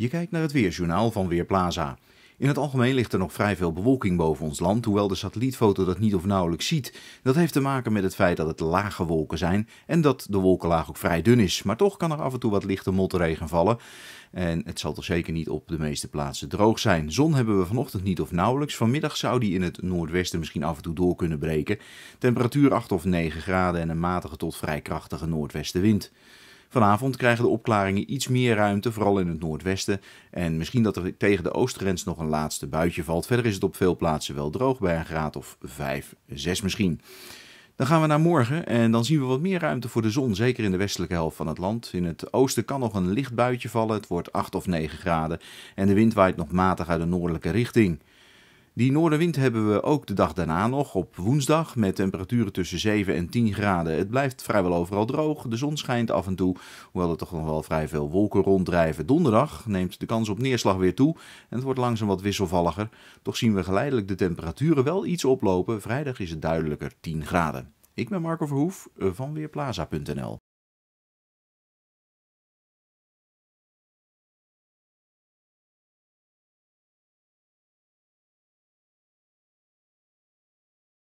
Je kijkt naar het Weerjournaal van Weerplaza. In het algemeen ligt er nog vrij veel bewolking boven ons land, hoewel de satellietfoto dat niet of nauwelijks ziet. Dat heeft te maken met het feit dat het lage wolken zijn en dat de wolkenlaag ook vrij dun is. Maar toch kan er af en toe wat lichte motregen vallen. En het zal toch zeker niet op de meeste plaatsen droog zijn. Zon hebben we vanochtend niet of nauwelijks. Vanmiddag zou die in het noordwesten misschien af en toe door kunnen breken. Temperatuur 8 of 9 graden en een matige tot vrij krachtige noordwestenwind. Vanavond krijgen de opklaringen iets meer ruimte, vooral in het noordwesten. En misschien dat er tegen de oostgrens nog een laatste buitje valt. Verder is het op veel plaatsen wel droog, bij een graad of 5, 6 misschien. Dan gaan we naar morgen en dan zien we wat meer ruimte voor de zon, zeker in de westelijke helft van het land. In het oosten kan nog een licht buitje vallen, het wordt 8 of 9 graden en de wind waait nog matig uit de noordelijke richting. Die noordenwind hebben we ook de dag daarna nog op woensdag met temperaturen tussen 7 en 10 graden. Het blijft vrijwel overal droog, de zon schijnt af en toe, hoewel er toch nog wel vrij veel wolken ronddrijven. Donderdag neemt de kans op neerslag weer toe en het wordt langzaam wat wisselvalliger. Toch zien we geleidelijk de temperaturen wel iets oplopen. Vrijdag is het duidelijker 10 graden. Ik ben Marco Verhoef eh, van Weerplaza.nl.